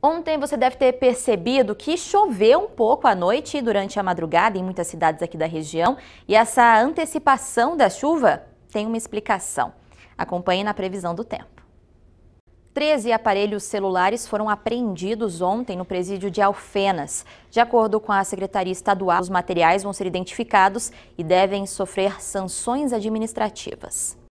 Ontem você deve ter percebido que choveu um pouco à noite e durante a madrugada em muitas cidades aqui da região, e essa antecipação da chuva tem uma explicação. Acompanhe na previsão do tempo. 13 aparelhos celulares foram apreendidos ontem no presídio de Alfenas. De acordo com a Secretaria Estadual, os materiais vão ser identificados e devem sofrer sanções administrativas.